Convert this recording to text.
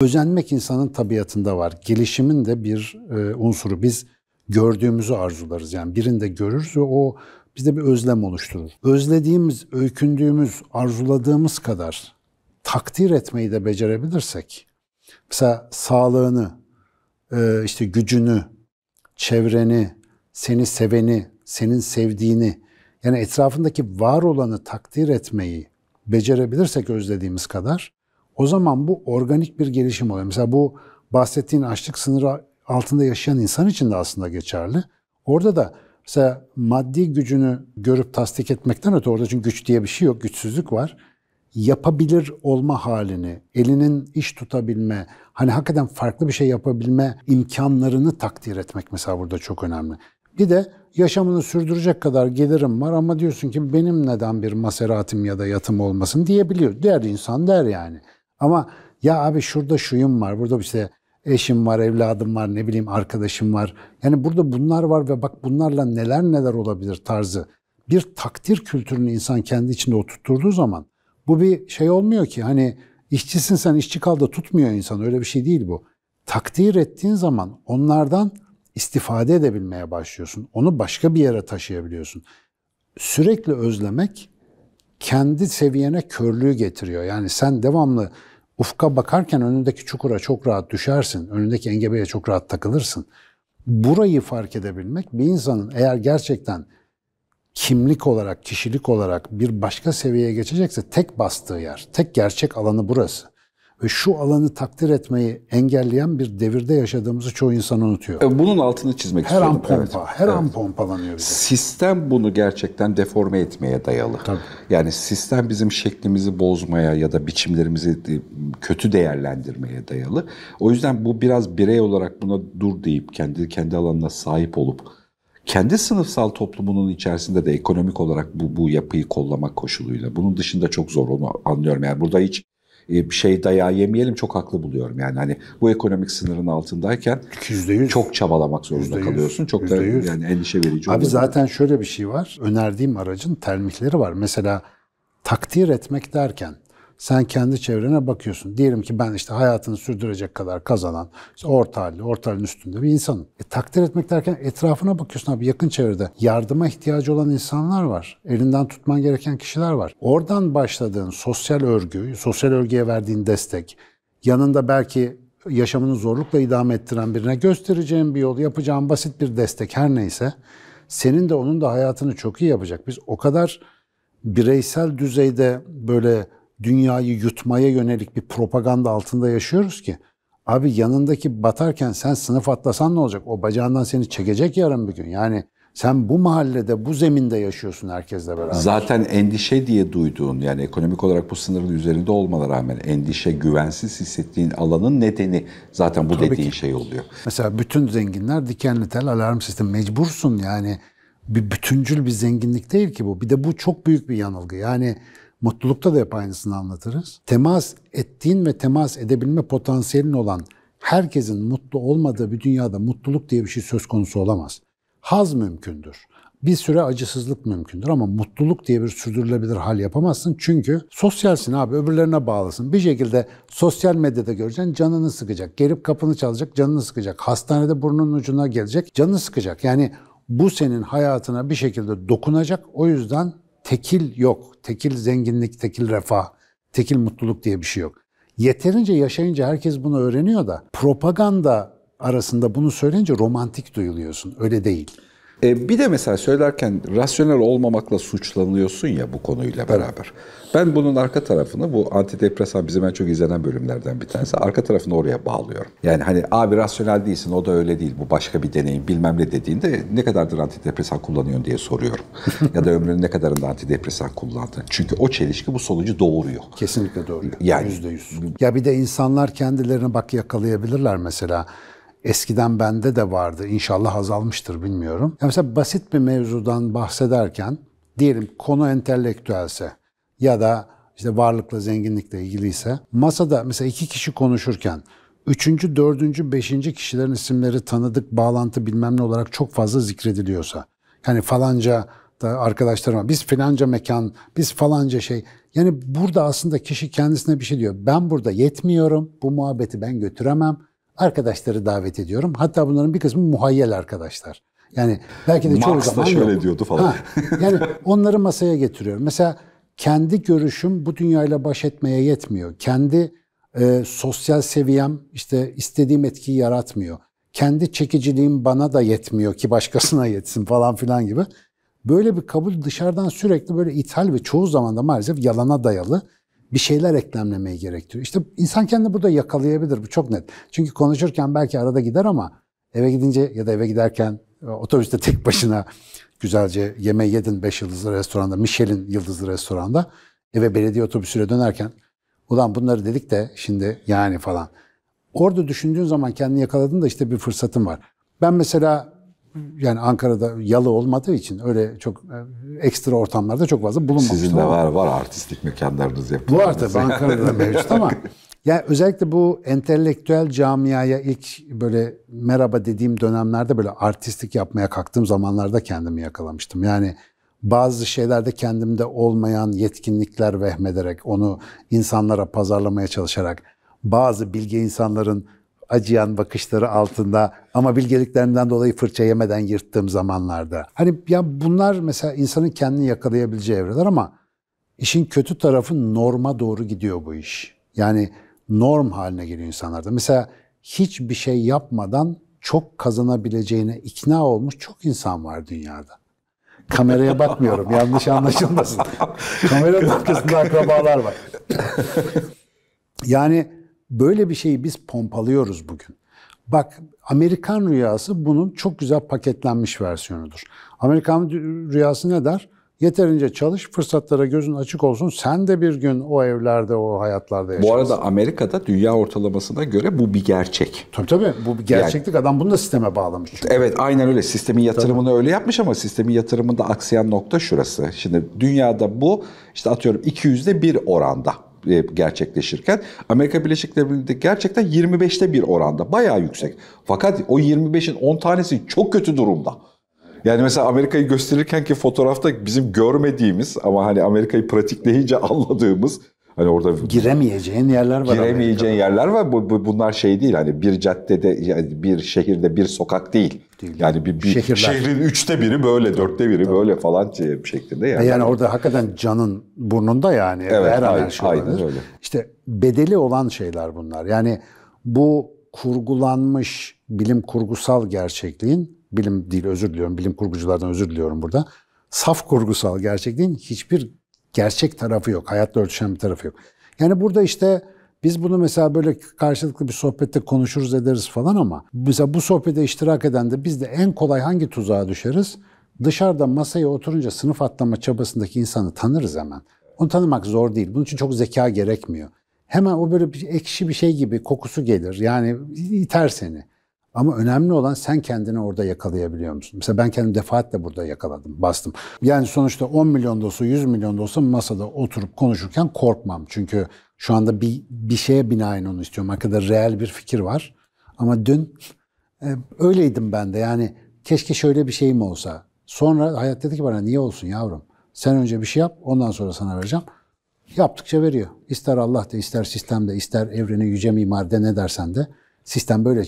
Özenmek insanın tabiatında var. Gelişimin de bir e, unsuru. Biz gördüğümüzü arzularız. Yani birinde görürüz o bizde bir özlem oluşturur. Özlediğimiz, öykündüğümüz, arzuladığımız kadar takdir etmeyi de becerebilirsek, mesela sağlığını, e, işte gücünü, çevreni, seni seveni, senin sevdiğini, yani etrafındaki var olanı takdir etmeyi becerebilirsek özlediğimiz kadar o zaman bu organik bir gelişim oluyor. Mesela bu bahsettiğin açlık sınırı altında yaşayan insan için de aslında geçerli. Orada da mesela maddi gücünü görüp tasdik etmekten öte orada çünkü güç diye bir şey yok, güçsüzlük var. Yapabilir olma halini, elinin iş tutabilme, hani hakikaten farklı bir şey yapabilme imkanlarını takdir etmek mesela burada çok önemli. Bir de yaşamını sürdürecek kadar gelirim var ama diyorsun ki benim neden bir maseratim ya da yatım olmasın diyebiliyor. Der insan der yani. Ama ya abi şurada şuyum var, burada işte eşim var, evladım var, ne bileyim arkadaşım var. Yani burada bunlar var ve bak bunlarla neler neler olabilir tarzı. Bir takdir kültürünü insan kendi içinde oturtturduğu zaman bu bir şey olmuyor ki hani işçisin sen işçi kal da tutmuyor insan öyle bir şey değil bu. Takdir ettiğin zaman onlardan istifade edebilmeye başlıyorsun. Onu başka bir yere taşıyabiliyorsun. Sürekli özlemek kendi seviyene körlüğü getiriyor. Yani sen devamlı ufka bakarken önündeki çukura çok rahat düşersin, önündeki engebeye çok rahat takılırsın. Burayı fark edebilmek bir insanın eğer gerçekten kimlik olarak, kişilik olarak bir başka seviyeye geçecekse tek bastığı yer, tek gerçek alanı burası ve şu alanı takdir etmeyi engelleyen bir devirde yaşadığımızı çoğu insan unutuyor. E, bunun altını çizmek her istiyorum. an pompa, evet. her an pompalanıyor bize. Sistem bunu gerçekten deforme etmeye dayalı. Tabii. Yani sistem bizim şeklimizi bozmaya ya da biçimlerimizi kötü değerlendirmeye dayalı. O yüzden bu biraz birey olarak buna dur deyip kendi kendi alanına sahip olup kendi sınıfsal toplumunun içerisinde de ekonomik olarak bu, bu yapıyı kollamak koşuluyla. Bunun dışında çok zor onu anlıyorum. Yani burada hiç e, bir şey dayağı yemeyelim çok haklı buluyorum. Yani hani bu ekonomik sınırın altındayken %100. çok çabalamak zorunda %100. kalıyorsun. Çok %100. da yani endişe verici. Abi olabilir. zaten şöyle bir şey var. Önerdiğim aracın termikleri var. Mesela takdir etmek derken sen kendi çevrene bakıyorsun. Diyelim ki ben işte hayatını sürdürecek kadar kazanan, işte orta halli, orta halin üstünde bir insanım. E, takdir etmek derken etrafına bakıyorsun abi yakın çevrede. Yardıma ihtiyacı olan insanlar var. Elinden tutman gereken kişiler var. Oradan başladığın sosyal örgü, sosyal örgüye verdiğin destek, yanında belki yaşamını zorlukla idame ettiren birine göstereceğin bir yol, yapacağın basit bir destek her neyse senin de onun da hayatını çok iyi yapacak. Biz o kadar bireysel düzeyde böyle dünyayı yutmaya yönelik bir propaganda altında yaşıyoruz ki abi yanındaki batarken sen sınıf atlasan ne olacak? O bacağından seni çekecek yarın bir gün. Yani sen bu mahallede, bu zeminde yaşıyorsun herkesle beraber. Zaten endişe diye duyduğun yani ekonomik olarak bu sınırın üzerinde olmana rağmen endişe, güvensiz hissettiğin alanın nedeni zaten bu Tabii dediğin ki. şey oluyor. Mesela bütün zenginler dikenli tel alarm sistemi mecbursun yani bir bütüncül bir zenginlik değil ki bu. Bir de bu çok büyük bir yanılgı. Yani Mutlulukta da hep aynısını anlatırız. Temas ettiğin ve temas edebilme potansiyelin olan herkesin mutlu olmadığı bir dünyada mutluluk diye bir şey söz konusu olamaz. Haz mümkündür. Bir süre acısızlık mümkündür ama mutluluk diye bir sürdürülebilir hal yapamazsın. Çünkü sosyalsin abi öbürlerine bağlısın. Bir şekilde sosyal medyada göreceksin canını sıkacak. Gelip kapını çalacak canını sıkacak. Hastanede burnunun ucuna gelecek canını sıkacak. Yani bu senin hayatına bir şekilde dokunacak. O yüzden tekil yok. Tekil zenginlik, tekil refah, tekil mutluluk diye bir şey yok. Yeterince yaşayınca herkes bunu öğreniyor da propaganda arasında bunu söyleyince romantik duyuluyorsun. Öyle değil. E, bir de mesela söylerken rasyonel olmamakla suçlanıyorsun ya bu konuyla beraber. Ben bunun arka tarafını bu antidepresan bizim en çok izlenen bölümlerden bir tanesi. Arka tarafını oraya bağlıyorum. Yani hani abi rasyonel değilsin o da öyle değil bu başka bir deneyim bilmem ne dediğinde ne kadardır antidepresan kullanıyorsun diye soruyorum. ya da ömrünün ne kadarında antidepresan kullandın. Çünkü o çelişki bu sonucu doğuruyor. Kesinlikle doğuruyor. Yani, %100. Ya bir de insanlar kendilerini bak yakalayabilirler mesela. Eskiden bende de vardı. İnşallah azalmıştır bilmiyorum. Ya mesela basit bir mevzudan bahsederken diyelim konu entelektüelse ya da işte varlıkla zenginlikle ilgiliyse masada mesela iki kişi konuşurken üçüncü, dördüncü, beşinci kişilerin isimleri tanıdık, bağlantı bilmem ne olarak çok fazla zikrediliyorsa yani falanca da arkadaşlarıma biz filanca mekan, biz falanca şey. Yani burada aslında kişi kendisine bir şey diyor. Ben burada yetmiyorum, bu muhabbeti ben götüremem arkadaşları davet ediyorum. Hatta bunların bir kısmı muhayyel arkadaşlar. Yani belki de Marx çoğu zaman da şöyle yok. diyordu falan. Ha, yani onları masaya getiriyorum. Mesela kendi görüşüm bu dünyayla baş etmeye yetmiyor. Kendi e, sosyal seviyem işte istediğim etkiyi yaratmıyor. Kendi çekiciliğim bana da yetmiyor ki başkasına yetsin falan filan gibi. Böyle bir kabul dışarıdan sürekli böyle ithal ve çoğu zaman da maalesef yalana dayalı bir şeyler eklemlemeyi gerektiriyor. İşte insan kendini burada yakalayabilir bu çok net. Çünkü konuşurken belki arada gider ama eve gidince ya da eve giderken e, otobüste tek başına güzelce yemeği yedin 5 yıldızlı restoranda, Michelin yıldızlı restoranda eve belediye otobüsüyle dönerken ulan bunları dedik de şimdi yani falan. Orada düşündüğün zaman kendini yakaladın da işte bir fırsatın var. Ben mesela yani Ankara'da yalı olmadığı için öyle çok e, ekstra ortamlarda çok fazla bulunmamıştım. Sizin de var, var artistik mekanlarınız yapılıyor. Var tabii Ankara'da mevcut ama yani özellikle bu entelektüel camiaya ilk böyle merhaba dediğim dönemlerde böyle artistik yapmaya kalktığım zamanlarda kendimi yakalamıştım. Yani bazı şeylerde kendimde olmayan yetkinlikler vehmederek, onu insanlara pazarlamaya çalışarak, bazı bilge insanların acıyan bakışları altında ama bilgeliklerinden dolayı fırça yemeden yırttığım zamanlarda. Hani ya bunlar mesela insanın kendini yakalayabileceği evreler ama işin kötü tarafı norma doğru gidiyor bu iş. Yani norm haline geliyor insanlarda. Mesela hiçbir şey yapmadan çok kazanabileceğine ikna olmuş çok insan var dünyada. Kameraya bakmıyorum yanlış anlaşılmasın. Kamera arkasında akrabalar var. yani Böyle bir şeyi biz pompalıyoruz bugün. Bak Amerikan rüyası bunun çok güzel paketlenmiş versiyonudur. Amerikan rüyası ne der? Yeterince çalış, fırsatlara gözün açık olsun. Sen de bir gün o evlerde, o hayatlarda yaşarsın. Bu arada Amerika'da dünya ortalamasına göre bu bir gerçek. Tabii tabii. Bu bir gerçeklik. Yani, Adam bunu da sisteme bağlamış. Çünkü. Evet, aynen öyle. Sistemin yatırımını tabii. öyle yapmış ama sistemin yatırımında aksayan nokta şurası. Şimdi dünyada bu işte atıyorum 200'de bir oranda. E, gerçekleşirken Amerika Birleşik Devletleri'nde gerçekten 25'te bir oranda bayağı yüksek. Fakat o 25'in 10 tanesi çok kötü durumda. Yani mesela Amerika'yı gösterirken ki fotoğrafta bizim görmediğimiz ama hani Amerika'yı pratikleyince anladığımız Hani orada giremeyeceğin yerler var. Giremeyeceğin yerler var. Bu, bu, bunlar şey değil. Hani bir caddede, yani bir şehirde, bir sokak değil. değil. Yani bir, bir Şehirler. şehrin üçte biri böyle, dörtte biri Tabii. böyle falan şey, şeklinde. Yani. yani orada hakikaten canın burnunda yani. Evet, Her aynen, şey aynen öyle. İşte bedeli olan şeyler bunlar. Yani bu kurgulanmış bilim kurgusal gerçekliğin, bilim değil özür diliyorum, bilim kurguculardan özür diliyorum burada. Saf kurgusal gerçekliğin hiçbir gerçek tarafı yok. Hayatla örtüşen bir tarafı yok. Yani burada işte biz bunu mesela böyle karşılıklı bir sohbette konuşuruz ederiz falan ama mesela bu sohbete iştirak eden de biz de en kolay hangi tuzağa düşeriz? Dışarıda masaya oturunca sınıf atlama çabasındaki insanı tanırız hemen. Onu tanımak zor değil. Bunun için çok zeka gerekmiyor. Hemen o böyle bir ekşi bir şey gibi kokusu gelir. Yani iter seni. Ama önemli olan sen kendini orada yakalayabiliyor musun? Mesela ben kendimi defaatle burada yakaladım, bastım. Yani sonuçta 10 milyon da 100 milyon da masada oturup konuşurken korkmam. Çünkü şu anda bir, bir şeye binaen onu istiyorum. Arkada reel bir fikir var. Ama dün e, öyleydim ben de. Yani keşke şöyle bir şeyim olsa. Sonra hayat dedi ki bana niye olsun yavrum? Sen önce bir şey yap ondan sonra sana vereceğim. Yaptıkça veriyor. İster Allah da ister sistem de ister evreni yüce mimar de ne dersen de sistem böyle